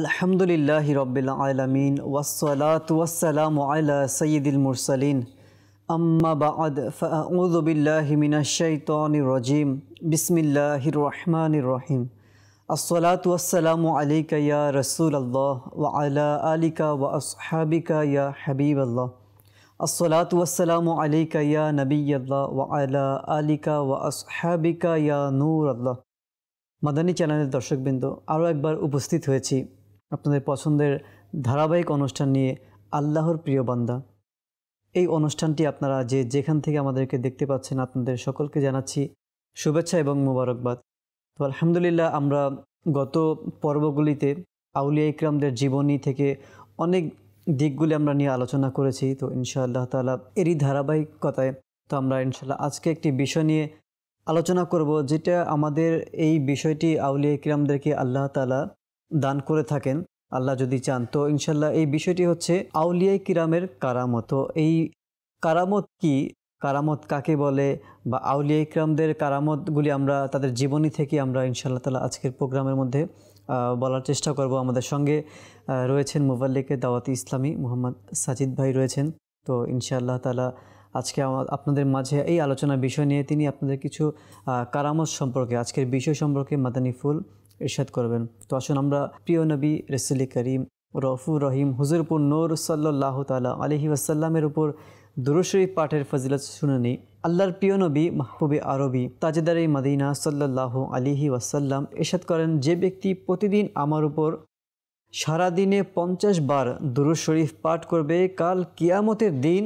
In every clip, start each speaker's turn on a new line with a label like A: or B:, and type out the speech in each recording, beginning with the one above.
A: الحمد لله رب العالمين والصلاة والسلام على سيد المرسلين أما بعد فأعوذ بالله من الشيطان الرجيم بسم الله الرحمن الرحيم الصلاة والسلام عليك يا رسول الله وعلى آلك وأصحابك يا حبيب الله الصلاة والسلام عليك يا نبي الله وعلى آلك وأصحابك يا نور الله مدني মাদানী চ্যানেলের দর্শকবৃন্দ আরও একবার উপস্থিত হয়েছি আপনাদের পছন্দের ধারাবাহিক অনুষ্ঠান নিয়ে আল্লাহর প্রিয় বান্দা এই অনুষ্ঠানটি আপনারা যে যেখান থেকে আমাদেরকে দেখতে পাচ্ছেন আপনাদের সকলকে জানাচ্ছি শুভেচ্ছা এবং মোবারকবাদ তো আলহামদুলিল্লাহ আমরা গত পর্বগুলিতে আউলিয়া ইকরামদের জীবনী থেকে অনেক দিকগুলি আমরা নিয়ে আলোচনা করেছি তো ইনশাআল্লাহ তালা এরই ধারাবাহিকতায় তো আমরা ইনশাআল্লাহ আজকে একটি বিষয় নিয়ে আলোচনা করব যেটা আমাদের এই বিষয়টি আউলিয়া ইকরামদেরকে আল্লাহ তালা দান করে থাকেন আল্লাহ যদি চান তো ইনশাল্লাহ এই বিষয়টি হচ্ছে আউলিয়াই কিরামের কারামত এই কারামত কি কারামত কাকে বলে বা আউলিয়া ইকরামদের কারামতগুলি আমরা তাদের জীবনী থেকে আমরা ইনশাল্লাহ তালা আজকের প্রোগ্রামের মধ্যে বলার চেষ্টা করব আমাদের সঙ্গে রয়েছেন মোবাল্লিকে দাওয়াতি ইসলামী মোহাম্মদ সাজিদ ভাই রয়েছেন তো ইনশাআল্লাহ তালা আজকে আপনাদের মাঝে এই আলোচনা বিষয় নিয়ে তিনি আপনাদের কিছু কারামত সম্পর্কে আজকের বিষয় সম্পর্কে মাদানী ফুল ইরশাদ করবেন তো আসুন আমরা প্রিয় নবী রসুলি করিম রফুর রহিম হুজুরপুর নোর সাল্লাহ তালা আলহি ওয়াসাল্লামের উপর দুরুশরীফ পাঠের ফজিলত শুনে নিই আল্লাহর প্রিয় নবী মাহবুবে আরবি তাজেদার মাদিনা সাল্লাহ আলিহি ওয়াসাল্লাম এরশাদ করেন যে ব্যক্তি প্রতিদিন আমার উপর সারাদিনে পঞ্চাশ বার দুরু শরীফ পাঠ করবে কাল কিয়ামতের দিন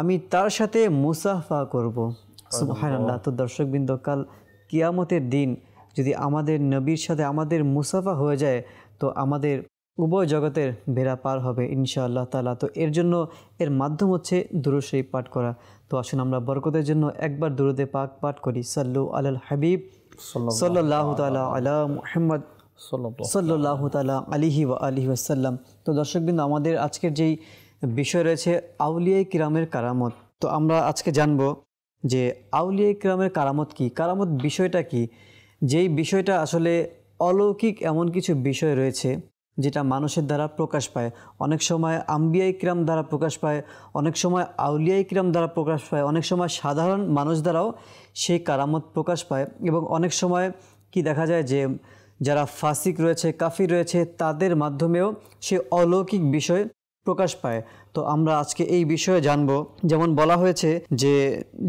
A: আমি তার সাথে মুসাফা করব সুবাহ তো দর্শকবৃন্দ কাল কিয়ামতের দিন যদি আমাদের নবীর সাথে আমাদের মুসাফা হয়ে যায় তো আমাদের উভয় জগতের বেড়া পার হবে আল্লাহ তালা তো এর জন্য এর মাধ্যম হচ্ছে দূরশ্রী পাঠ করা তো আসুন আমরা বরকতের জন্য একবার দূরদে পাক পাঠ করি সাল্লু আল হাবিব সাল্লাহ তালা আলা মুহাম্মদ সাল্লাহ তালা আলিহি ওয়া আলি ওয়াসাল্লাম তো দর্শকবৃন্দ আমাদের আজকের যেই বিষয় রয়েছে আউলিয়া কিরামের কারামত তো আমরা আজকে জানব যে আউলিয়া কিরামের কারামত কি কারামত বিষয়টা কি যেই বিষয়টা আসলে অলৌকিক এমন কিছু বিষয় রয়েছে যেটা মানুষের দ্বারা প্রকাশ পায় অনেক সময় আম্বিয়া ইকরাম দ্বারা প্রকাশ পায় অনেক সময় আউলিয়া ইকরাম দ্বারা প্রকাশ পায় অনেক সময় সাধারণ মানুষ দ্বারাও সেই কারামত প্রকাশ পায় এবং অনেক সময় কি দেখা যায় যে যারা ফাসিক রয়েছে কাফির রয়েছে তাদের মাধ্যমেও সে অলৌকিক বিষয় প্রকাশ পায় তো আমরা আজকে এই বিষয়ে জানব যেমন বলা হয়েছে যে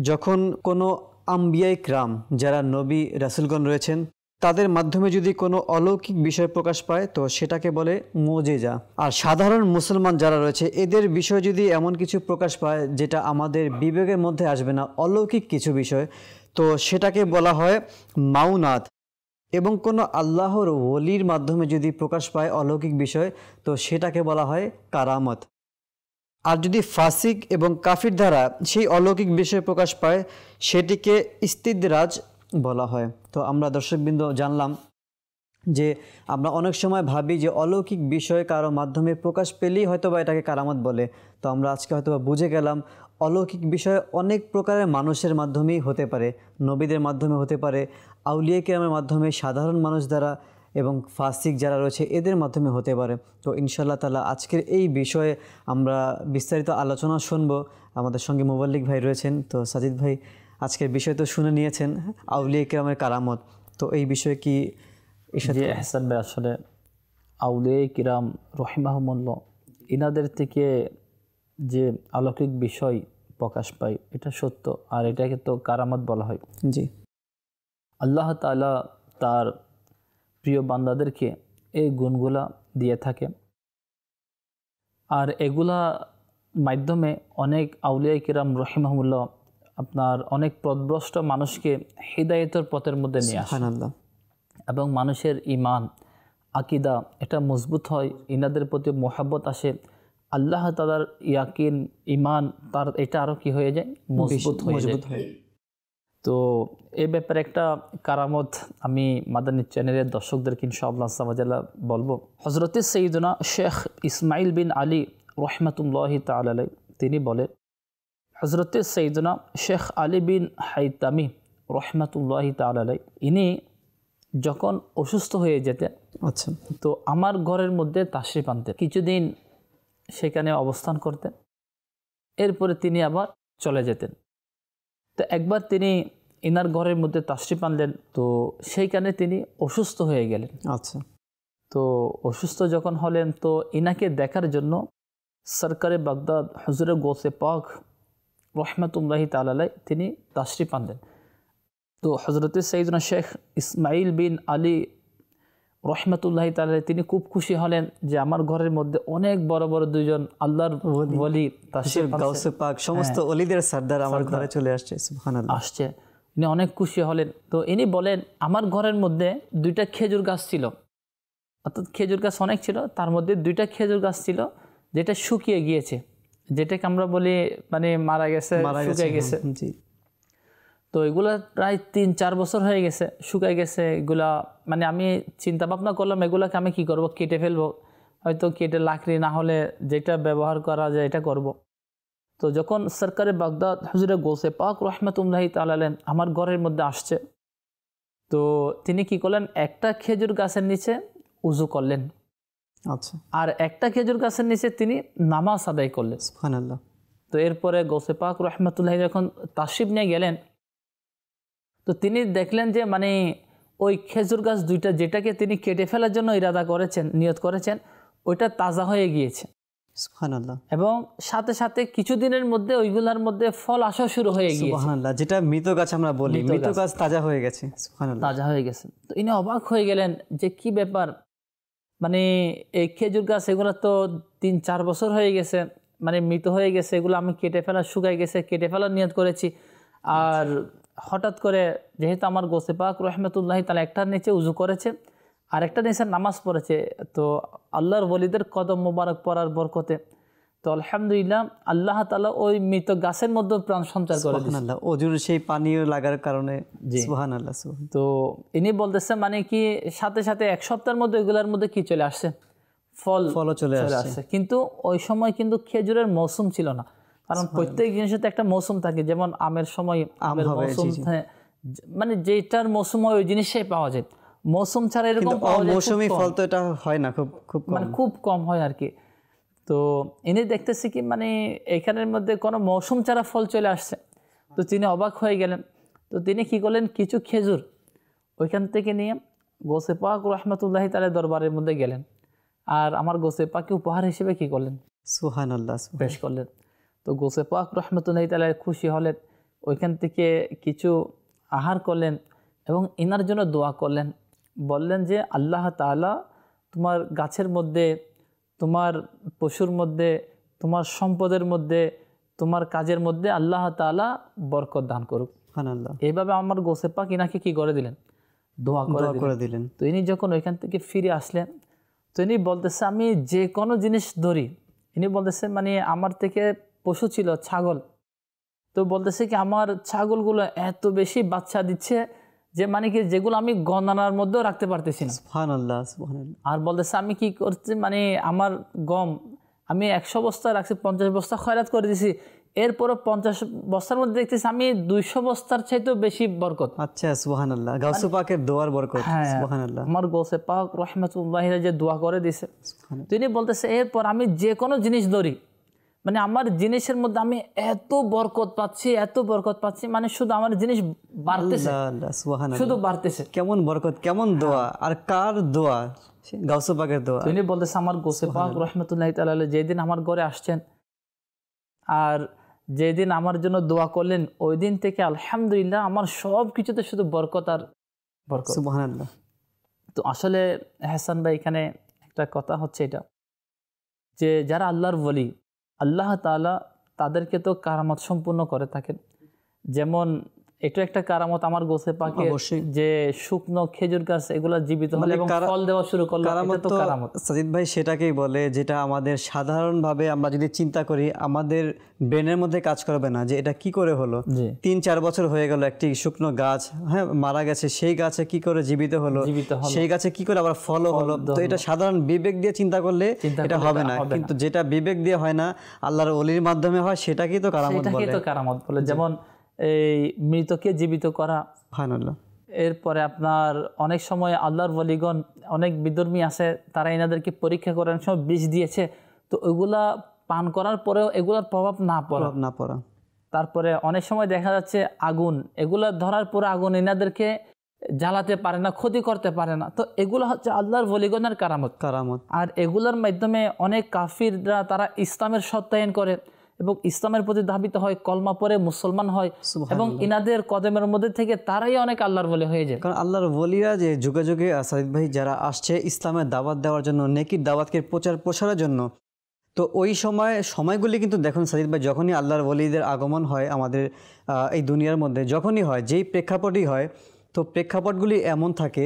A: যখন কোনো আম্বিয়াই ক্রাম যারা নবী রাসুলগণ রয়েছেন তাদের মাধ্যমে যদি কোনো অলৌকিক বিষয় প্রকাশ পায় তো সেটাকে বলে মোজেজা আর সাধারণ মুসলমান যারা রয়েছে এদের বিষয় যদি এমন কিছু প্রকাশ পায় যেটা আমাদের বিবেকের মধ্যে আসবে না অলৌকিক কিছু বিষয় তো সেটাকে বলা হয় মাউনাত এবং কোনো আল্লাহর ওলির মাধ্যমে যদি প্রকাশ পায় অলৌকিক বিষয় তো সেটাকে বলা হয় কারামত আর যদি ফাসিক এবং কাফির দ্বারা সেই অলৌকিক বিষয় প্রকাশ পায় সেটিকে রাজ বলা হয় তো আমরা দর্শকবৃন্দ জানলাম যে আমরা অনেক সময় ভাবি যে অলৌকিক বিষয় কারো মাধ্যমে প্রকাশ পেলেই হয়তো বা এটাকে কারামত বলে তো আমরা আজকে হয়তো বা বুঝে গেলাম অলৌকিক বিষয় অনেক প্রকারের মানুষের মাধ্যমেই হতে পারে নবীদের মাধ্যমে হতে পারে আউলিয়া কেরামের মাধ্যমে সাধারণ মানুষ দ্বারা এবং ফাসিক যারা রয়েছে এদের মাধ্যমে হতে পারে তো ইনশাল্লাহ তালা আজকের এই বিষয়ে আমরা বিস্তারিত আলোচনা শুনব আমাদের সঙ্গে মোবাল্লিক ভাই রয়েছেন তো সাজিদ ভাই আজকের বিষয় তো শুনে নিয়েছেন আউলিয়া কিরামের
B: কারামত তো এই বিষয়ে কি এহসান ভাই আসলে আউলিয়া কিরাম রহিমাহমল্ল ইনাদের থেকে যে আলৌকিক বিষয় প্রকাশ পায় এটা সত্য আর এটাকে তো কারামত বলা হয় জি আল্লাহ তালা তার প্রিয় বান্দাদেরকে এই গুণগুলা দিয়ে থাকে আর এগুলা মাধ্যমে অনেক আউলিয়া কিরাম রহিমাহুল্লাহ আপনার অনেক পদভ্রষ্ট মানুষকে হৃদায়তর পথের মধ্যে নিয়ে আসে এবং মানুষের ইমান আকিদা এটা মজবুত হয় ইনাদের প্রতি মোহাব্বত আসে আল্লাহ তাদের ইয়াকিন ইমান তার এটা আরও কি হয়ে যায় মজবুত হয়ে যায় তো এ ব্যাপারে একটা কারামত আমি মাদানী চ্যানেলের দর্শকদেরকে ইনশাআল্লাহ সামাজাল্লাহ বলবো হজরতে সঈদনা শেখ ইসমাইল বিন আলী রহমতুল্লাহ তালাই তিনি বলে হজরতে সঈদনা শেখ আলী বিন হাইতামি রহমতুল্লাহ তালাই ইনি যখন অসুস্থ হয়ে যেতেন আচ্ছা তো আমার ঘরের মধ্যে তাশরিফ পানতেন কিছুদিন সেখানে অবস্থান করতেন এরপরে তিনি আবার চলে যেতেন তো একবার তিনি এনার ঘরের মধ্যে তাসরি পানলেন তো সেইখানে তিনি অসুস্থ হয়ে গেলেন আচ্ছা তো অসুস্থ যখন হলেন তো এনাকে দেখার জন্য সরকারে বাগদাদ হজরে গোসে পাক রহমতুল্লাহি তালালাই তিনি তাসরি পানলেন তো হজরত সঈদনা শেখ ইসমাইল বিন আলী রহমাতুল্লাহ তালা তিনি খুব খুশি হলেন যে আমার ঘরের মধ্যে অনেক বড় বড় দুইজন আল্লাহর পাক সমস্ত অলিদের হ্যাঁ। আমার ঘরে চলে আসছে আসছে ইনি অনেক খুশি হলেন তো ইনি বলেন আমার ঘরের মধ্যে দুইটা খেজুর গাছ ছিল অর্থাৎ খেজুর গাছ অনেক ছিল তার মধ্যে দুইটা খেজুর গাছ ছিল যেটা শুকিয়ে গিয়েছে যেটাকে আমরা বলি মানে মারা গেছে মারা গেছে তো এগুলো প্রায় তিন চার বছর হয়ে গেছে শুকাই গেছে এগুলা মানে আমি চিন্তা ভাবনা করলাম এগুলাকে আমি কি করব কেটে ফেলবো হয়তো কেটে লাকড়ি না হলে যেটা ব্যবহার করা যায় এটা করব। তো যখন সরকারি বাগদাদ হজুরে গোসে পাক রহমতুল্লাহি তালালেন আমার ঘরের মধ্যে আসছে তো তিনি কি করলেন একটা খেজুর গাছের নিচে উজু করলেন আচ্ছা আর একটা খেজুর গাছের নিচে তিনি নামাজ আদায় করলেন তো এরপরে গোসে পাক রহমতুল্লাহি যখন তাসিব নিয়ে গেলেন তো তিনি দেখলেন যে মানে ওই খেজুর গাছ দুইটা যেটাকে তিনি কেটে ফেলার জন্য ইরাদা করেছেন নিয়ত করেছেন ওইটা তাজা হয়ে গিয়েছে এবং সাথে সাথে কিছুদিনের মধ্যে ওইগুলার মধ্যে ফল আসা শুরু হয়ে গিয়েছে
A: যেটা মৃত গাছ আমরা বলি মৃত গাছ তাজা হয়ে গেছে
B: তাজা হয়ে গেছে তো ইনি অবাক হয়ে গেলেন যে কি ব্যাপার মানে এই খেজুর গাছ এগুলো তো তিন চার বছর হয়ে গেছে মানে মৃত হয়ে গেছে এগুলো আমি কেটে ফেলা শুকাই গেছে কেটে ফেলার নিয়ত করেছি আর হঠাৎ করে যেহেতু আমার গোসে পাক রহমতুল্লাহি তালা একটার নিচে উজু করেছে আর একটা নিচে নামাজ পড়েছে তো আল্লাহর বলিদের কদম মোবারক পড়ার বরকতে তো আলহামদুলিল্লাহ আল্লাহ তালা ওই মৃত গাছের মধ্যে প্রাণ সঞ্চার করে আল্লাহ
A: সেই পানীয় লাগার কারণে
B: তো ইনি বলতেছে মানে কি সাথে সাথে এক সপ্তাহের মধ্যে ওইগুলোর মধ্যে কি চলে আসছে ফল ফলও চলে আসছে কিন্তু ওই সময় কিন্তু খেজুরের মৌসুম ছিল না কারণ প্রত্যেক জিনিসের একটা মৌসুম থাকে যেমন আমের সময় আমের মৌসুম হ্যাঁ, মানে যেটার মৌসুম হয় ওই জিনিসটাই পাওয়া যায় মৌসুম ছাড়া এরকম মৌসুমি ফল তো এটা হয় না খুব খুব মানে খুব কম হয় আর কি তো ইনি দেখতেছি কি মানে এখানের মধ্যে কোনো মৌসুম ছাড়া ফল চলে আসছে তো তিনি অবাক হয়ে গেলেন তো তিনি কি করলেন কিছু খেজুর ওইখান থেকে নিয়ে গোসে পাক রহমতুল্লাহি তালে দরবারের মধ্যে গেলেন আর আমার গোসে পাকে উপহার হিসেবে কি করলেন সোহান আল্লাহ পেশ করলেন তো গোসে পাক রহমতুল্লাহ তালা খুশি হলেন ওইখান থেকে কিছু আহার করলেন এবং এনার জন্য দোয়া করলেন বললেন যে আল্লাহ তালা তোমার গাছের মধ্যে তোমার পশুর মধ্যে তোমার সম্পদের মধ্যে তোমার কাজের মধ্যে আল্লাহ তালা বরকত দান করুক এইভাবে আমার গোসে পাক ইনাকে কি করে দিলেন দোয়া করে দিলেন তো ইনি যখন ওইখান থেকে ফিরে আসলেন তো ইনি বলতেছে আমি যে কোনো জিনিস ধরি ইনি বলতেছে মানে আমার থেকে পশু ছিল ছাগল তো বলতেছে কি আমার ছাগলগুলো এত বেশি বাচ্চা দিচ্ছে যে মানে কি যেগুলো আমি গণনার মধ্যেও রাখতে পারতেছি আর বলতেছে আমি কি করছি মানে আমার গম আমি একশো বস্তা রাখছি পঞ্চাশ বস্তা খয়রাত করে দিছি এরপরও পঞ্চাশ বস্তার মধ্যে দেখতেছি আমি দুইশো বস্তার চাইতেও বেশি বরকত আচ্ছা দোয়ার বরকত হ্যাঁ, আমার পাক যে দোয়া করে দিছে তিনি বলতেছে এরপর আমি যে কোনো জিনিস ধরি মানে আমার জিনিসের মধ্যে আমি এত বরকত পাচ্ছি এত বরকত পাচ্ছি মানে শুধু আমার জিনিস বাড়তেছে
A: শুধু বাড়তেছে কেমন বরকত কেমন দোয়া হ্যাঁ। আর কার দোয়া গাউসে দোয়া তিনি
B: বলতেছে আমার গোসে পাক রহমতুল্লাহ তাল যেদিন আমার ঘরে আসছেন আর যেদিন আমার জন্য দোয়া করলেন ওই দিন থেকে আলহামদুলিল্লাহ আমার সব কিছুতে শুধু বরকত আর বরকত তো আসলে হাসান ভাই এখানে একটা কথা হচ্ছে এটা যে যারা আল্লাহর বলি আল্লাহ তালা তাদেরকে তো কারামত সম্পূর্ণ করে থাকেন যেমন এটা একটা কারামত আমার গোছে পাকে যে শুকনো খেজুর গাছ এগুলা জীবিত হলে মানে এবং ফল দেওয়া শুরু করলো এটা তো কারামত সাজিদ ভাই
A: সেটাকেই বলে যেটা আমাদের সাধারণভাবে আমরা যদি চিন্তা করি আমাদের ব্রেনের মধ্যে কাজ করবে না যে এটা কি করে হলো তিন চার বছর হয়ে গেল একটি শুকনো গাছ হ্যাঁ মারা গেছে সেই গাছে কি করে জীবিত হলো সেই গাছে কি করে আবার ফলও হলো তো এটা সাধারণ বিবেক দিয়ে চিন্তা করলে এটা হবে না কিন্তু যেটা বিবেক দিয়ে হয় না আল্লাহর অলির মাধ্যমে হয় সেটাকেই তো কারামত বলে যেমন
B: এই মৃতকে জীবিত করা এরপরে আপনার অনেক সময় আল্লাহর বলিগণ অনেক বিধর্মী আছে তারা এনাদেরকে পরীক্ষা করার সময় বিষ দিয়েছে তো ওইগুলা পান করার পরেও এগুলার প্রভাব না পড়া না পড়া তারপরে অনেক সময় দেখা যাচ্ছে আগুন এগুলা ধরার পরে আগুন এনাদেরকে জ্বালাতে পারে না ক্ষতি করতে পারে না তো এগুলো হচ্ছে আল্লাহর বলিগণের কারামত কারামত আর এগুলোর মাধ্যমে অনেক কাফিররা তারা ইসলামের সত্যায়ন করে এবং ইসলামের প্রতি ধাবিত হয় কলমা পরে মুসলমান হয় এবং ইনাদের কদমের মধ্যে থেকে তারাই অনেক আল্লাহর বলি হয়ে যায়
A: কারণ আল্লাহর বলিরা যে যুগে যুগে সাদিদ ভাই যারা আসছে ইসলামের দাওয়াত দেওয়ার জন্য নেকির দাওয়াতকে প্রচার প্রসারের জন্য তো ওই সময় সময়গুলি কিন্তু দেখুন সাদিদ ভাই যখনই আল্লাহর বলিদের আগমন হয় আমাদের এই দুনিয়ার মধ্যে যখনই হয় যেই প্রেক্ষাপটই হয় তো প্রেক্ষাপটগুলি এমন থাকে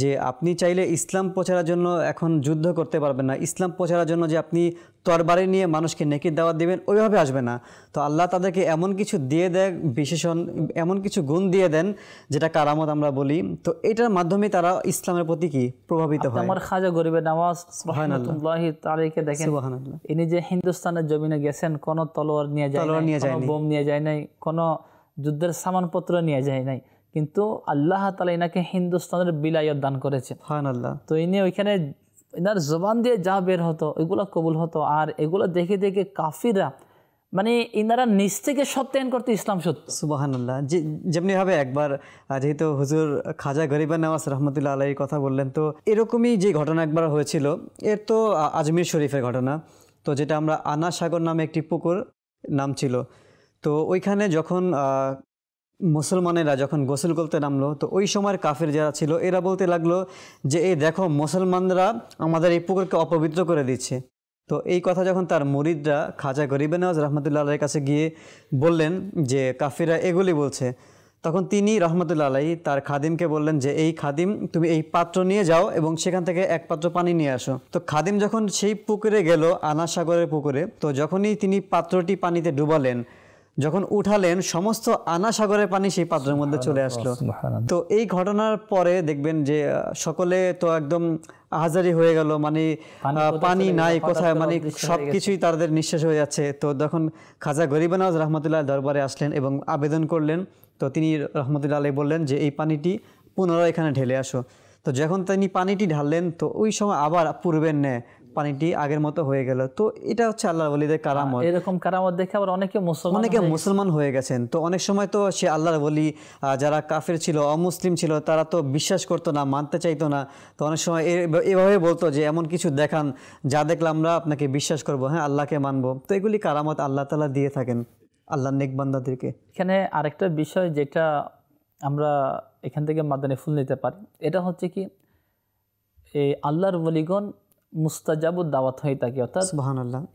A: যে আপনি চাইলে ইসলাম প্রচারের জন্য এখন যুদ্ধ করতে পারবেন না ইসলাম প্রচারের জন্য যে আপনি তরবারি নিয়ে মানুষকে নেকির দাওয়াত দেবেন ওইভাবে আসবে না তো আল্লাহ তাদেরকে এমন কিছু দিয়ে দেয় বিশেষণ এমন কিছু গুণ দিয়ে দেন যেটা কারামত আমরা বলি তো এটার মাধ্যমে তারা ইসলামের প্রতি কি প্রভাবিত হয় আমার
B: খাজা গরিবের নামাজ তারিখে দেখেন ইনি যে হিন্দুস্তানের জমিনে গেছেন কোনো তলোয়ার নিয়ে যায় তলোয়ার নিয়ে যায় বোম নিয়ে যায় নাই কোনো যুদ্ধের সামানপত্র নিয়ে যায় নাই কিন্তু আল্লাহ তালা এনাকে হিন্দুস্তানের বিলায়ত দান করেছেন আল্লাহ তো ইনি ওইখানে এনার জবান দিয়ে যা বের হতো এগুলো কবুল হতো আর এগুলো দেখে দেখে কাফিরা মানে ইনারা নিজ থেকে সত্যায়ন করতে ইসলাম সত্য সুবাহান্লাহ যে যেমনিভাবে একবার যেহেতু হুজুর
A: খাজা গরিবা নওয়াজ রহমতুল্লাহ আলাইয়ের কথা বললেন তো এরকমই যে ঘটনা একবার হয়েছিল এর তো আজমির শরীফের ঘটনা তো যেটা আমরা আনা সাগর নামে একটি পুকুর নাম ছিল তো ওইখানে যখন মুসলমানেরা যখন গোসল করতে নামলো তো ওই সময়ের কাফের যারা ছিল এরা বলতে লাগলো যে এই দেখো মুসলমানরা আমাদের এই পুকুরকে অপবিত্র করে দিচ্ছে তো এই কথা যখন তার মরিদরা খাজা গরিবে নওয়াজ রহমতুল্লাহ আলাইয়ের কাছে গিয়ে বললেন যে কাফিরা এগুলি বলছে তখন তিনি রহমতুল্লা আলাই তার খাদিমকে বললেন যে এই খাদিম তুমি এই পাত্র নিয়ে যাও এবং সেখান থেকে এক পাত্র পানি নিয়ে আসো তো খাদিম যখন সেই পুকুরে গেল আনা সাগরের পুকুরে তো যখনই তিনি পাত্রটি পানিতে ডুবালেন যখন উঠালেন সমস্ত আনা সাগরের পানি সেই পাত্রের মধ্যে চলে আসলো তো এই ঘটনার পরে দেখবেন যে সকলে তো একদম হাজারি হয়ে গেল মানে পানি নাই কোথায় মানে সবকিছুই তাদের নিঃশ্বাস হয়ে যাচ্ছে তো তখন খাজা গরিবানাজ রহমতুল্লাহ দরবারে আসলেন এবং আবেদন করলেন তো তিনি রহমতুল্লাহ আলী বললেন যে এই পানিটি পুনরায় এখানে ঢেলে আসো তো যখন তিনি পানিটি ঢাললেন তো ওই সময় আবার পূর্বের নেয় পানিটি আগের মতো হয়ে গেল তো এটা হচ্ছে আল্লাহ বলিদের হ্যাঁ, কারামত এরকম কারামত দেখে আবার অনেকে মুসলমান অনেকে মুসলমান হয়ে গেছেন তো অনেক সময় তো সে আল্লাহর বলি যারা কাফের ছিল অমুসলিম ছিল তারা তো বিশ্বাস করতো না মানতে চাইতো না তো অনেক সময় এভাবে বলতো যে এমন কিছু দেখান যা দেখলে আমরা আপনাকে বিশ্বাস করবো হ্যাঁ আল্লাহকে মানবো তো এগুলি কারামত আল্লাহ তালা দিয়ে থাকেন আল্লাহ নেকবান্ধাদেরকে
B: এখানে আরেকটা বিষয় যেটা আমরা এখান থেকে মাদানে ফুল নিতে পারি এটা হচ্ছে কি এই আল্লাহর বলিগণ মুস্তাজাবু দাওয়াত হয়ে থাকে অর্থাৎ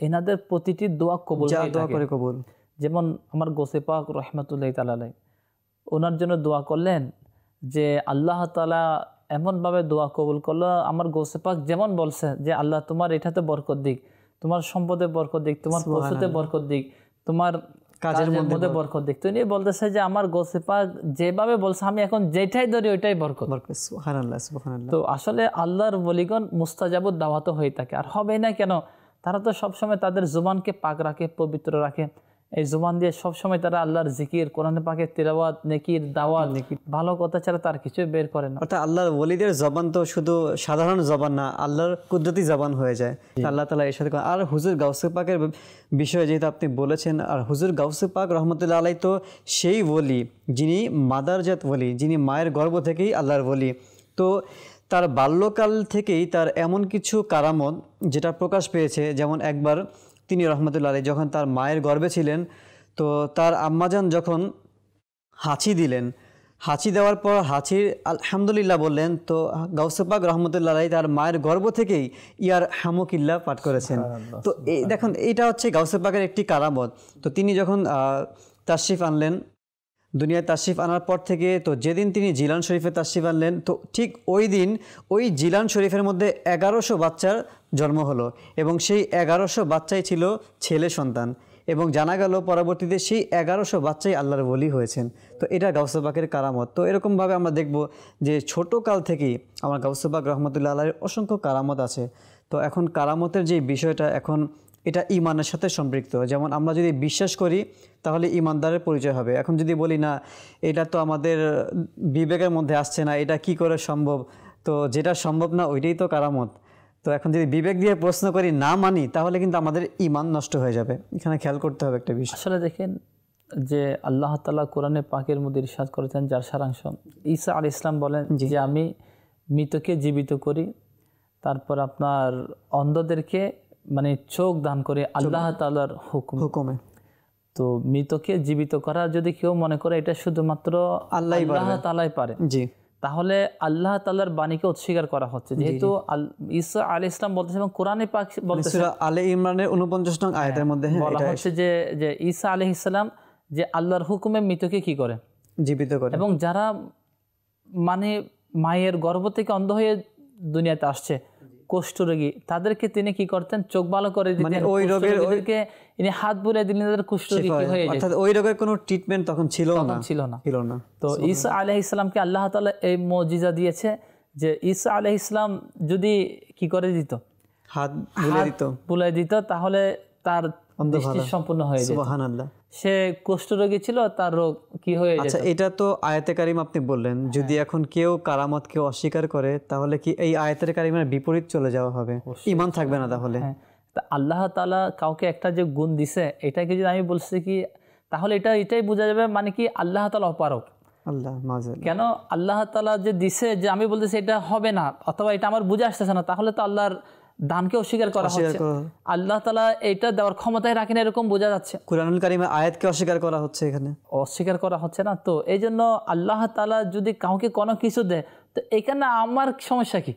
B: এনাদের প্রতিটি দোয়া কবুল দোয়া করে কবুল যেমন আমার গোসেপাক পাক রহমতুল্লাহ তালাই ওনার জন্য দোয়া করলেন যে আল্লাহ তালা এমনভাবে দোয়া কবুল করলো আমার গোসেপাক যেমন বলছেন যে আল্লাহ তোমার এটাতে বরকত দিক তোমার সম্পদে বরকত দিক তোমার পশুতে বরকত দিক তোমার কাজের মধ্যে বরকত দেখতে উনি বলতেছে যে আমার গোসেপা যেভাবে বলছে আমি এখন যেটাই ধরি ওইটাই বরকত তো আসলে আল্লাহর বলিগণ মুস্তাজাবুদ দাওয়াত হয়ে থাকে আর হবে না কেন তারা তো সবসময় তাদের জুবানকে পাক রাখে পবিত্র রাখে এই জবান দিয়ে সবসময় তারা আল্লাহর জিকির কোরআন পাকের তেলাওয়াত নেকির দাওয়াত ভালো কথা ছাড়া তার কিছু বের করে না
A: অর্থাৎ আল্লাহর ওলিদের জবান তো শুধু সাধারণ জবান না আল্লাহর কুদরতি জবান হয়ে যায় আল্লাহ তালা এর সাথে আর হুজুর গাউসে পাকের বিষয়ে যেহেতু আপনি বলেছেন আর হুজুর গাউসে পাক রহমতুল্লাহ আলাই তো সেই বলি যিনি মাদারজাত বলি যিনি মায়ের গর্ব থেকেই আল্লাহর বলি তো তার বাল্যকাল থেকেই তার এমন কিছু কারামত যেটা প্রকাশ পেয়েছে যেমন একবার তিনি রহমতুল্লা আলী যখন তার মায়ের গর্বে ছিলেন তো তার আম্মাজান যখন হাঁচি দিলেন হাঁচি দেওয়ার পর হাঁচির আলহামদুলিল্লাহ বললেন তো গাউসেপাক রহমতুল্লাহ আলাই তার মায়ের গর্ব থেকেই ইয়ার হামকিল্লা পাঠ করেছেন তো এই দেখুন এটা হচ্ছে গাউসেপাকের একটি কারামত তো তিনি যখন তাশরিফ আনলেন দুনিয়ায় তাশিফ আনার পর থেকে তো যেদিন তিনি জিলান শরীফে তাশিফ আনলেন তো ঠিক ওই দিন ওই জিলান শরীফের মধ্যে এগারোশো বাচ্চার জন্ম হলো এবং সেই এগারোশো বাচ্চাই ছিল ছেলে সন্তান এবং জানা গেল পরবর্তীতে সেই এগারোশো বাচ্চাই আল্লাহর বলি হয়েছেন তো এটা গাউসবাকের কারামত তো এরকমভাবে আমরা দেখব যে ছোট কাল থেকেই আমার গাউসবাক রহমতুল্লাহ আল্লাহর অসংখ্য কারামত আছে তো এখন কারামতের যে বিষয়টা এখন এটা ইমানের সাথে সম্পৃক্ত যেমন আমরা যদি বিশ্বাস করি তাহলে ইমানদারের পরিচয় হবে এখন যদি বলি না এটা তো আমাদের বিবেকের মধ্যে আসছে না এটা কি করে সম্ভব তো যেটা সম্ভব না ওইটাই তো কারামত তো এখন যদি বিবেক দিয়ে প্রশ্ন
B: করি না মানি তাহলে কিন্তু আমাদের ইমান নষ্ট হয়ে যাবে এখানে খেয়াল করতে হবে একটা বিষয় আসলে দেখেন যে আল্লাহ তালা কোরআনে পাকের মধ্যে ইরশাদ করেছেন যার সারাংশ ঈসা আল ইসলাম বলেন যে আমি মৃতকে জীবিত করি তারপর আপনার অন্ধদেরকে মানে চোখ দান করে আল্লাহ তালার হুকুম হুকুমে তো মৃতকে জীবিত করা যদি কেউ মনে করে এটা শুধুমাত্র আল্লাহ আল্লাহ তালাই পারে জি তাহলে আল্লাহ তালার বাণীকে অস্বীকার করা হচ্ছে যেহেতু ঈসা আলী ইসলাম বলতেছে এবং কোরআনে পাক মানে বলতেছে আলী ইমরানের উনপঞ্চাশ নং হ্যাঁ, আয়াতের মধ্যে হ্যাঁ, বলা হচ্ছে যে যে ঈসা আলী ইসলাম যে আল্লাহর হুকুমে মৃতকে কি করে জীবিত করে এবং যারা মানে মায়ের গর্ভ থেকে অন্ধ হয়ে দুনিয়াতে আসছে রোগী তাদেরকে তিনি কি করতেন চোখ ভালো করে দিতেন মানে ওই রোগের ওইকে ইনি হাত বুলিয়ে দিলেন তাদের কুষ্ঠরোগী কি হয়ে যায় অর্থাৎ ওই
A: রোগের কোনো ট্রিটমেন্ট তখন ছিল না তখন ছিল না ছিল না তো ঈসা
B: আলাইহিস সালামকে আল্লাহ তাআলা এই মুজিজা দিয়েছে যে ঈসা আলাইহিস সালাম যদি কি করে দিত হাত বুলিয়ে দিত বুলিয়ে দিত তাহলে তার দৃষ্টি সম্পূর্ণ হয়ে যেত সুবহানাল্লাহ সে কুষ্ঠরোগী ছিল তার রোগ কি হয়ে আচ্ছা
A: এটা তো আয়াতে কারিম আপনি বললেন হ্যাঁ। যদি এখন কেউ কারামত কেউ অস্বীকার করে তাহলে কি এই আয়াতের কারিমের বিপরীত চলে যাওয়া হবে ইমান থাকবে না তাহলে হ্যাঁ।
B: তা আল্লাহ তালা কাউকে একটা যে গুণ দিছে এটাকে যদি আমি বলছি কি তাহলে এটা এটাই বোঝা যাবে মানে কি আল্লাহ তালা অপারক
A: আল্লাহ কেন
B: আল্লাহ তালা যে দিছে যে আমি বলতেছি এটা হবে না অথবা এটা আমার বুঝে আসতেছে না তাহলে তো আল্লাহর দানকে অস্বীকার করা হচ্ছে আল্লাহ তালা এটা দেওয়ার ক্ষমতায় রাখেন এরকম বোঝা যাচ্ছে কোরআনুল কারিমে আয়াতকে অস্বীকার করা হচ্ছে এখানে অস্বীকার করা হচ্ছে না তো এই জন্য আল্লাহ তালা যদি কাউকে কোনো কিছু দেয় তো এখানে আমার সমস্যা কি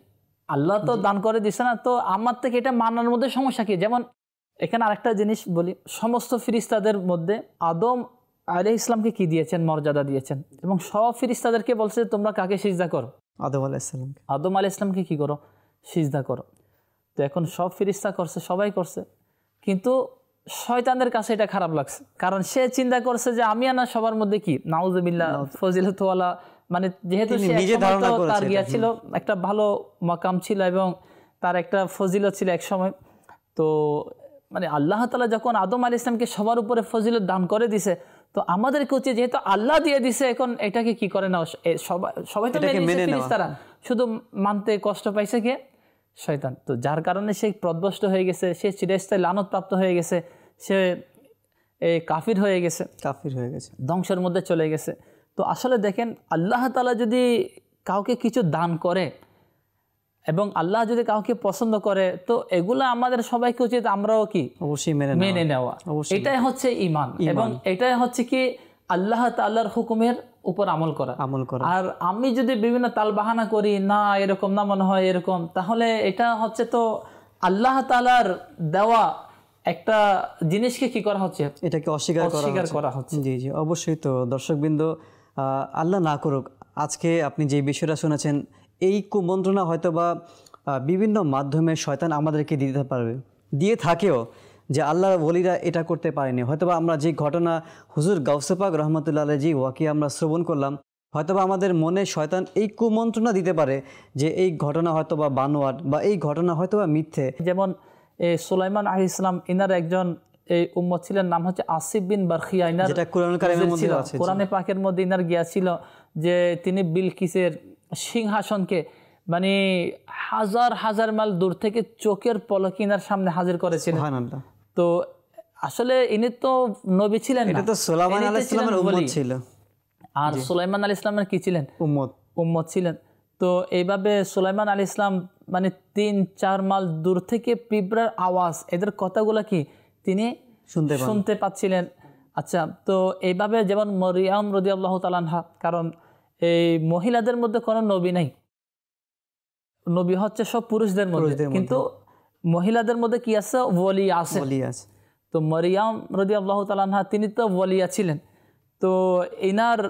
B: আল্লাহ তো দান করে দিছে না তো আমার থেকে এটা মানার মধ্যে সমস্যা কি যেমন এখানে আরেকটা জিনিস বলি সমস্ত ফিরিস্তাদের মধ্যে আদম আলি ইসলামকে কি দিয়েছেন মর্যাদা দিয়েছেন এবং সব ফিরিস্তাদেরকে বলছে তোমরা কাকে সিজদা করো আদম আলাহ আদম আলাহ ইসলামকে কি করো সিজদা করো তো এখন সব ফিরিস্তা করছে সবাই করছে কিন্তু শয়তানের কাছে এটা খারাপ লাগছে কারণ সে চিন্তা করছে যে আমি আনা সবার মধ্যে কি নাউজবিল্লা ফজিলতওয়ালা মানে যেহেতু তার গিয়া ছিল একটা ভালো মাকাম ছিল এবং তার একটা ফজিলত ছিল এক সময় তো মানে আল্লাহ তালা যখন আদম আল ইসলামকে সবার উপরে ফজিলত দান করে দিছে তো আমাদের উচিত যেহেতু আল্লাহ দিয়ে দিছে এখন এটাকে কি করে না সবাই সবাই তো শুধু মানতে কষ্ট পাইছে কে শয়তান তো যার কারণে সে প্রদ্বষ্ট হয়ে গেছে সে চিরস্থায়ী লানতপ্রাপ্ত হয়ে গেছে সে কাফির হয়ে গেছে কাফির হয়ে গেছে ধ্বংসের মধ্যে চলে গেছে তো আসলে দেখেন আল্লাহ তালা যদি কাউকে কিছু দান করে এবং আল্লাহ যদি কাউকে পছন্দ করে তো এগুলো আমাদের সবাইকে উচিত আমরাও কি অবশ্যই মেনে মেনে নেওয়া এটাই হচ্ছে ইমান এবং এটাই হচ্ছে কি আল্লাহ তাল্লাহর হুকুমের উপর আমল করা আমল করা আর আমি যদি বিভিন্ন তাল বাহানা করি না এরকম না মনে হয় এরকম তাহলে এটা হচ্ছে তো আল্লাহ তালার দেওয়া একটা জিনিসকে কি করা হচ্ছে এটাকে অস্বীকার অস্বীকার করা
A: হচ্ছে জি জি অবশ্যই তো দর্শকবৃন্দ আল্লাহ না করুক আজকে আপনি যে বিষয়টা শুনেছেন এই কুমন্ত্রণা হয়তো বা বিভিন্ন মাধ্যমে শয়তান আমাদেরকে দিতে পারবে দিয়ে থাকেও যে আল্লাহর বলিরা এটা করতে পারেনি হয়তোবা আমরা যে ঘটনা হুজুর গাউসেপাক রহমতুল্লা আলজি ওয়াকি আমরা শ্রবণ করলাম হয়তোবা আমাদের মনে শয়তান এই
B: কুমন্ত্রণা দিতে পারে যে এই ঘটনা হয়তোবা বানোয়াট বা এই ঘটনা হয়তোবা মিথ্যে যেমন সুলাইমান আহ ইসলাম ইনার একজন এই উম্মত ছিলেন নাম হচ্ছে আসিফ বিন বারখিয়া ইনার কোরআনে পাকের মধ্যে ইনার গিয়া ছিল যে তিনি বিলকিসের সিংহাসনকে মানে হাজার হাজার মাল দূর থেকে চোখের পলকিনার সামনে হাজির করেছিল তো আসলে ইনি তো নবী ছিলেন আর সুলাইমান আলাইহিস ইসলামের কি ছিলেন উম্মত উম্মত ছিলেন তো এইভাবে সুলাইমান আলাইহিস ইসলাম মানে তিন চার মাল দূর থেকে পিঁপড়ার আওয়াজ এদের কথাগুলো কি তিনি শুনতে শুনতে পাচ্ছিলেন আচ্ছা তো এইভাবে যেমন মরিয়াম রদি আল্লাহ তালানহা কারণ এই মহিলাদের মধ্যে কোনো নবী নাই নবী হচ্ছে সব পুরুষদের মধ্যে কিন্তু মহিলাদের মধ্যে কি আছে ওয়ালি আছে তো মরিয়াম রদি আল্লাহ তালা তিনি তো ওয়ালিয়া ছিলেন তো এনার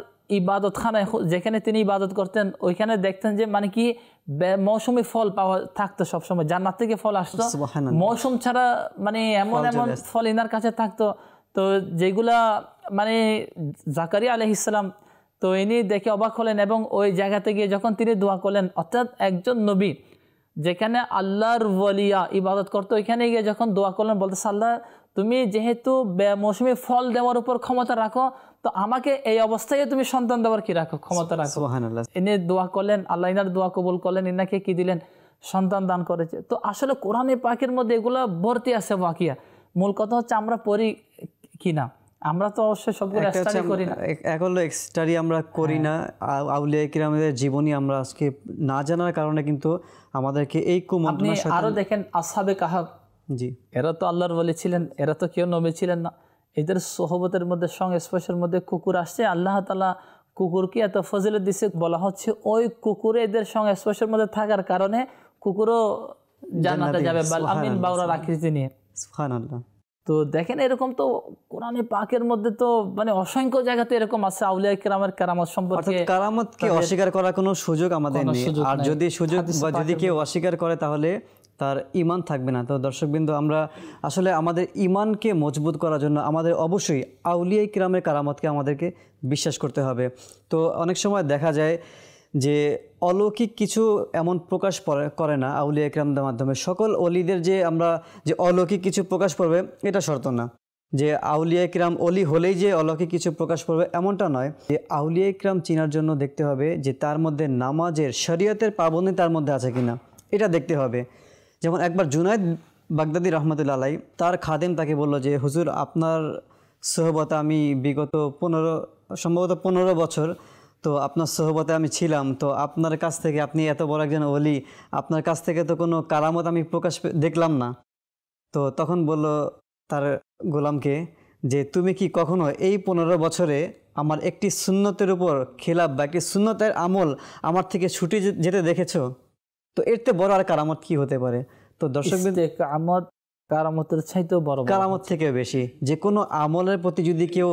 B: ইবাদত খানায় যেখানে তিনি ইবাদত করতেন ওইখানে দেখতেন যে মানে কি মৌসুমি ফল পাওয়া থাকতো সবসময় জান্নার থেকে ফল আসতো মৌসুম ছাড়া মানে এমন এমন ফল এনার কাছে থাকতো তো যেগুলা মানে জাকারিয়া আলহ ইসলাম তো ইনি দেখে অবাক হলেন এবং ওই জায়গাতে গিয়ে যখন তিনি দোয়া করলেন অর্থাৎ একজন নবী যেখানে আল্লাহর বলিয়া ইবাদত করতো ওইখানে গিয়ে যখন দোয়া করলেন বলতে সাল্লাহ তুমি যেহেতু মৌসুমি ফল দেওয়ার উপর ক্ষমতা রাখো তো আমাকে এই অবস্থায় তুমি সন্তান দেওয়ার কি রাখো ক্ষমতা রাখো এনে দোয়া করলেন আল্লাহ ইনার দোয়া কবুল করলেন ইনাকে কি দিলেন সন্তান দান করেছে তো আসলে কোরআনে পাখির মধ্যে এগুলো ভর্তি আছে বাকিয়া মূল কথা হচ্ছে আমরা পড়ি কিনা আমরা তো অবশ্যই সবগুলো স্টাডি করি না
A: হলো স্টাডি আমরা করি না হ্যাঁ। আউলিয়া কিরামের জীবনী আমরা আজকে
B: না জানার কারণে কিন্তু আমাদেরকে এই কুমন্ত্রণার সাথে আরো দেখেন আসহাবে কাহাব জি এরা তো আল্লাহর বলি ছিলেন এরা তো কেউ নবী ছিলেন না এদের সহবতের মধ্যে সংস্পর্শের মধ্যে কুকুর আসছে আল্লাহ তালা কুকুরকে এত ফজিল দিছে বলা হচ্ছে ওই কুকুরে এদের সংস্পর্শের মধ্যে থাকার কারণে কুকুরও জানাতে যাবে আমিন বাউরা রাখিস নিয়ে আল্লাহ তো দেখেন এরকম তো কোরআনে পাকের মধ্যে তো মানে অসংখ্য জায়গাতে এরকম আছে আউলিয়া কেরামের কেরামত সম্পর্কে কে অস্বীকার
A: করার কোনো সুযোগ আমাদের নেই আর যদি সুযোগ বা যদি কেউ অস্বীকার করে তাহলে তার ইমান থাকবে না তো দর্শকবৃন্দ আমরা আসলে আমাদের ইমানকে মজবুত করার জন্য আমাদের অবশ্যই আউলিয়া কেরামের কারামতকে আমাদেরকে বিশ্বাস করতে হবে তো অনেক সময় দেখা যায় যে অলৌকিক কিছু এমন প্রকাশ করে না আউলিয়া ইকরামদের মাধ্যমে সকল অলিদের যে আমরা যে অলৌকিক কিছু প্রকাশ করবে এটা শর্ত না যে আউলিয়া ইকরাম অলি হলেই যে অলৌকিক কিছু প্রকাশ করবে এমনটা নয় যে আউলিয়া ইকরাম চিনার জন্য দেখতে হবে যে তার মধ্যে নামাজের শরীয়তের পাবন্দি তার মধ্যে আছে কিনা এটা দেখতে হবে যেমন একবার জুনায়দ বাগদাদি রহমতুল্লা আলাই তার খাদেম তাকে বলল যে হুজুর আপনার সহবতা আমি বিগত পনেরো সম্ভবত পনেরো বছর তো আপনার সহবতে আমি ছিলাম তো আপনার কাছ থেকে আপনি এত বড় একজন ওলি আপনার কাছ থেকে তো কোনো কারামত আমি প্রকাশ দেখলাম না তো তখন বলল তার গোলামকে যে তুমি কি কখনো এই পনেরো বছরে আমার একটি শূন্যতের উপর খেলাপ বা একটি শূন্যতের আমল আমার থেকে ছুটি যেতে দেখেছ তো এর বড় আর কারামত কি হতে পারে তো দর্শক
B: আমদ কারামতের চাইতেও বড় কারামত
A: থেকেও বেশি যে কোনো আমলের প্রতি যদি কেউ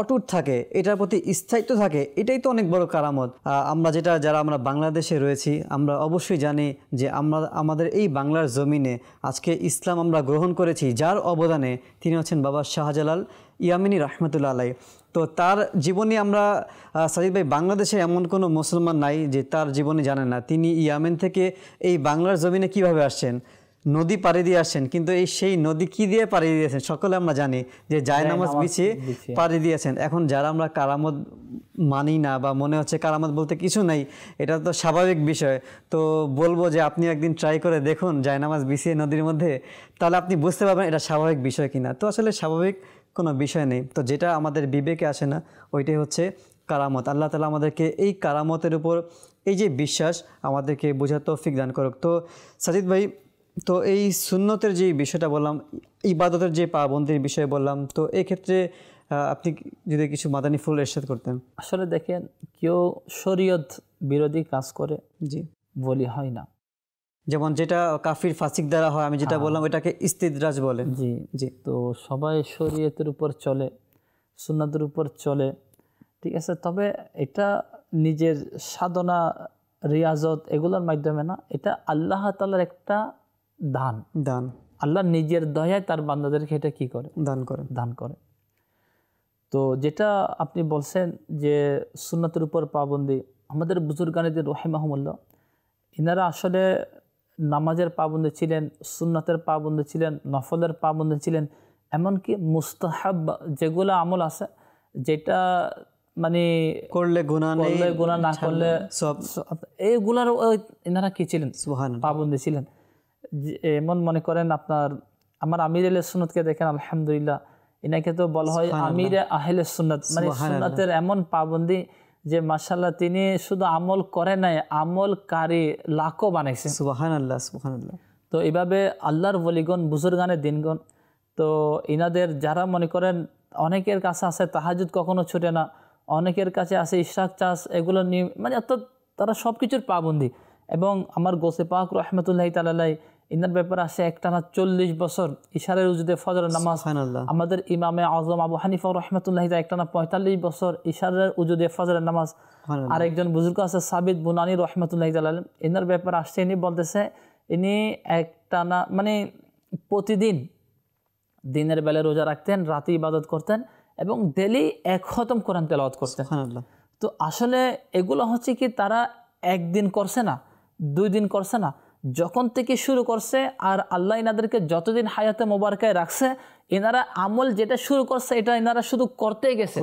A: অটুট থাকে এটার প্রতি স্থায়িত্ব থাকে এটাই তো অনেক বড় কারামত আমরা যেটা যারা আমরা বাংলাদেশে রয়েছি আমরা অবশ্যই জানি যে আমরা আমাদের এই বাংলার জমিনে আজকে ইসলাম আমরা গ্রহণ করেছি যার অবদানে তিনি হচ্ছেন বাবা শাহজালাল ইয়ামিনী রহমতুল্লা আলাই তো তার জীবনী আমরা সাজিদ ভাই বাংলাদেশে এমন কোনো মুসলমান নাই যে তার জীবনে জানে না তিনি ইয়ামেন থেকে এই বাংলার জমিনে কিভাবে আসছেন নদী পাড়ি দিয়ে আসেন কিন্তু এই সেই নদী কি দিয়ে পাড়ি দিয়েছেন সকলে আমরা জানি যে জায়নামাজ বিছিয়ে পাড়ি দিয়েছেন এখন যারা আমরা কারামত মানি না বা মনে হচ্ছে কারামত বলতে কিছু নাই এটা তো স্বাভাবিক বিষয় তো বলবো যে আপনি একদিন ট্রাই করে দেখুন জায়নামাজ বিছিয়ে নদীর মধ্যে তাহলে আপনি বুঝতে পারবেন এটা স্বাভাবিক বিষয় কিনা তো আসলে স্বাভাবিক কোনো বিষয় নেই তো যেটা আমাদের বিবেকে আসে না ওইটাই হচ্ছে কারামত আল্লাহ তালা আমাদেরকে এই কারামতের উপর এই যে বিশ্বাস আমাদেরকে বোঝার তৌফিক দান করুক তো সাজিদ ভাই তো এই সুন্নতের যে বিষয়টা বললাম ইবাদতের যে পাবন্দির বিষয়ে বললাম তো এক্ষেত্রে আপনি যদি কিছু মাদানি ফুল এরশাদ করতেন
B: আসলে দেখেন কেউ শরীয়ত বিরোধী কাজ করে জি বলি হয় না
A: যেমন যেটা কাফির ফাসিক দ্বারা হয় আমি যেটা হ্যাঁ। বললাম
B: ওটাকে ইস্তিদরাজ বলে জি জি তো সবাই শরীয়তের উপর চলে সুন্নাতের উপর চলে ঠিক আছে তবে এটা নিজের সাধনা রিয়াজত এগুলোর মাধ্যমে না এটা আল্লাহ তালার একটা দান দান আল্লাহ নিজের দয়ায় তার বান্দাদেরকে এটা কি করে দান করে দান করে তো যেটা আপনি বলছেন যে সুন্নাতের উপর পাবন্দি আমাদের রহিম রহিমাহমুল্লাহ ইনারা আসলে নামাজের পাবন্দি ছিলেন সুন্নাতের পাবন্দি ছিলেন নফলের পাবন্দি ছিলেন এমনকি মুস্তাহাব যেগুলো আমল আছে যেটা মানে করলে গুণা করলে গুণা না করলে সব এইগুলার এনারা কি ছিলেন পাবন্দি ছিলেন এমন মনে করেন আপনার আমার আমির আল সুন্নতকে দেখেন আলহামদুলিল্লাহ এনাকে তো বলা হয় আমির আহলে সুনত মানে সুনতের এমন পাবন্দি যে মাসাল্লাহ তিনি শুধু আমল করে নাই আমলকারী লাখো বানাইছে তো এভাবে আল্লাহর বলিগণ বুজুরগানের দিনগণ তো ইনাদের যারা মনে করেন অনেকের কাছে আছে তাহাজুদ কখনো ছুটে না অনেকের কাছে আছে ইশাক চাষ এগুলো নিয়ে মানে অর্থাৎ তারা সব কিছুর পাবন্দি এবং আমার গোসে পাক রহমতুল্লাহ তালালাই ইনার ব্যাপারে আছে একটানা চল্লিশ বছর ইশারের উজুদে ফজর নামাজ আমাদের ইমামে আজম আবু হানিফ রহমতুল্লাহ একটানা পঁয়তাল্লিশ বছর ইশারের উজুদে ফজর নামাজ আর একজন বুজুর্গ আছে সাবিদ বুনানি রহমতুল্লাহ আলম ইনার ব্যাপারে আসছে ইনি বলতেছে ইনি একটানা মানে প্রতিদিন দিনের বেলা রোজা রাখতেন রাতে ইবাদত করতেন এবং ডেলি এক খতম কোরআন তেলাওয়াত করতেন তো আসলে এগুলো হচ্ছে কি তারা একদিন করছে না দুই দিন করছে না যখন থেকে শুরু করছে আর আল্লাহ ইনাদেরকে যতদিন হায়াতে মোবারকায় রাখছে এনারা আমল যেটা শুরু করছে এটা এনারা শুধু করতে গেছে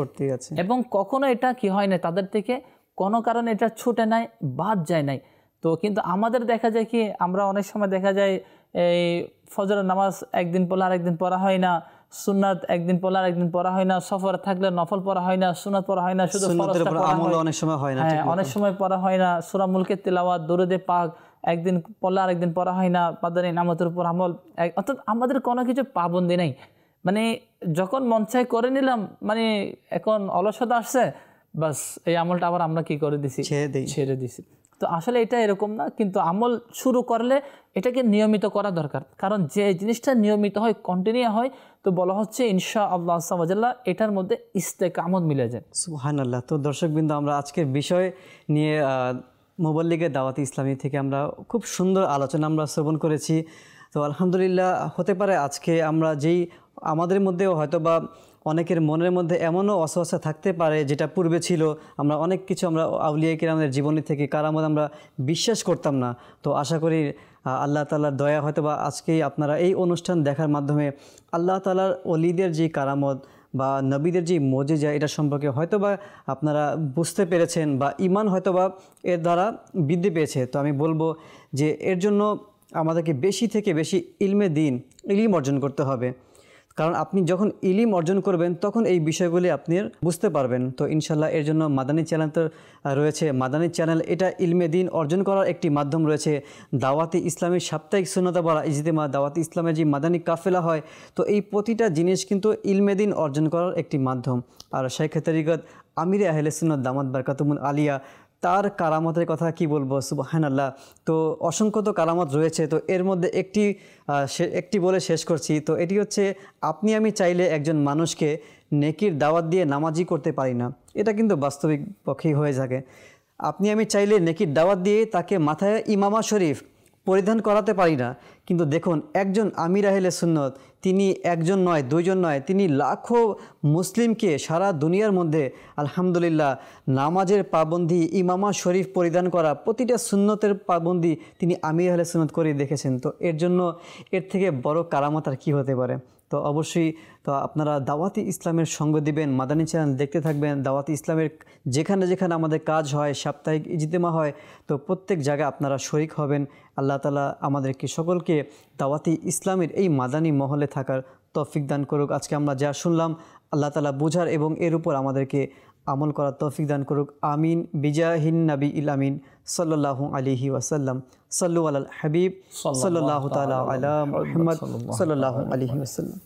B: এবং কখনো এটা কি হয় না তাদের থেকে কোনো কারণে এটা ছুটে নাই বাদ যায় নাই তো কিন্তু আমাদের দেখা যায় কি আমরা অনেক সময় দেখা যায় এই ফজর নামাজ একদিন পড়লে আরেকদিন পড়া হয় না সুন্নাত একদিন পড়লে একদিন পড়া হয় না সফর থাকলে নফল পড়া হয় না সুনাত পড়া হয় না শুধু অনেক
A: সময় হয় না হ্যাঁ, অনেক
B: সময় পড়া হয় না সুরা মুলকে তেলাওয়াত দূরদে পাক একদিন পড়লে আর একদিন পড়া হয় না পাদানি নামতের উপর আমল অর্থাৎ আমাদের কোনো কিছু পাবন্দি নেই মানে যখন মন চাই করে নিলাম মানে এখন অলসতা আসছে বাস এই আমলটা আবার আমরা কি করে দিছি ছেড়ে দিই ছেড়ে দিছি তো আসলে এটা এরকম না কিন্তু আমল শুরু করলে এটাকে নিয়মিত করা দরকার কারণ যে জিনিসটা নিয়মিত হয় কন্টিনিউ হয় তো বলা হচ্ছে ইনশা আল্লাহ সাবাজাল্লাহ এটার মধ্যে ইস্তেক কামত মিলে যায় সুহান
A: আল্লাহ তো দর্শকবৃন্দ আমরা আজকের বিষয় নিয়ে মোবাল্লিগের দাওয়াত ইসলামী থেকে আমরা খুব সুন্দর আলোচনা আমরা শ্রবণ করেছি তো আলহামদুলিল্লাহ হতে পারে আজকে আমরা যেই আমাদের মধ্যেও হয়তো বা অনেকের মনের মধ্যে এমনও অসহসা থাকতে পারে যেটা পূর্বে ছিল আমরা অনেক কিছু আমরা আউলিয়া কিরামের জীবনী থেকে কারামত আমরা বিশ্বাস করতাম না তো আশা করি আল্লাহ তালার দয়া হয়তো বা আজকেই আপনারা এই অনুষ্ঠান দেখার মাধ্যমে আল্লাহ তালার অলিদের যে কারামত বা নবীদের যে মজে যায় এটা সম্পর্কে হয়তোবা আপনারা বুঝতে পেরেছেন বা ইমান হয়তোবা এর দ্বারা বৃদ্ধি পেয়েছে তো আমি বলবো যে এর জন্য আমাদেরকে বেশি থেকে বেশি ইলমে দিন ইলিম অর্জন করতে হবে কারণ আপনি যখন ইলিম অর্জন করবেন তখন এই বিষয়গুলি আপনি বুঝতে পারবেন তো ইনশাল্লাহ এর জন্য মাদানী চ্যানেল তো রয়েছে মাদানী চ্যানেল এটা ইলমে দিন অর্জন করার একটি মাধ্যম রয়েছে দাওয়াতি ইসলামের সাপ্তাহিক সুন্নতা বলা ইজতেমা দাওয়াতি ইসলামের যে মাদানী কাফেলা হয় তো এই প্রতিটা জিনিস কিন্তু ইলমে দিন অর্জন করার একটি মাধ্যম আর শেখ তরিকত আমিরে আহলে সুন্নত দামাত বারকাতুমুল আলিয়া তার কারামতের কথা কি বলবো সুবাহান আল্লাহ তো অসংখ্য তো কারামত রয়েছে তো এর মধ্যে একটি একটি বলে শেষ করছি তো এটি হচ্ছে আপনি আমি চাইলে একজন মানুষকে নেকির দাওয়াত দিয়ে নামাজি করতে পারি না এটা কিন্তু বাস্তবিক পক্ষেই হয়ে থাকে আপনি আমি চাইলে নেকির দাওয়াত দিয়ে তাকে মাথায় ইমামা শরীফ পরিধান করাতে পারি না কিন্তু দেখুন একজন আমির আহলে সুন্নত তিনি একজন নয় দুইজন নয় তিনি লাখো মুসলিমকে সারা দুনিয়ার মধ্যে আলহামদুলিল্লাহ নামাজের পাবন্দি ইমামা শরীফ পরিধান করা প্রতিটা সুন্নতের পাবন্দি তিনি আমির আহলে সুনত করে দেখেছেন তো এর জন্য এর থেকে বড় কারামত আর কী হতে পারে তো অবশ্যই তো আপনারা দাওয়াতি ইসলামের সঙ্গ দিবেন মাদানী চ্যানেল দেখতে থাকবেন দাওয়াতি ইসলামের যেখানে যেখানে আমাদের কাজ হয় সাপ্তাহিক ইজিতেমা হয় তো প্রত্যেক জায়গায় আপনারা শরিক হবেন আল্লাহ তালা আমাদেরকে সকলকে দাওয়াতি ইসলামের এই মাদানী মহলে থাকার তফিক দান করুক আজকে আমরা যা শুনলাম আল্লাহ তালা বোঝার এবং এর উপর আমাদেরকে আমল করার তৌফিক দান করুক আমিন বিজাহিন নবী ইল আমিন সাল্লাল্লাহু আলাইহি ওয়াসাল্লাম সাল্লু আলাল হাবিব সাল্লাল্লাহু তাআলা আলা মুহাম্মদ সাল্লাল্লাহু আলাইহি ওয়াসাল্লাম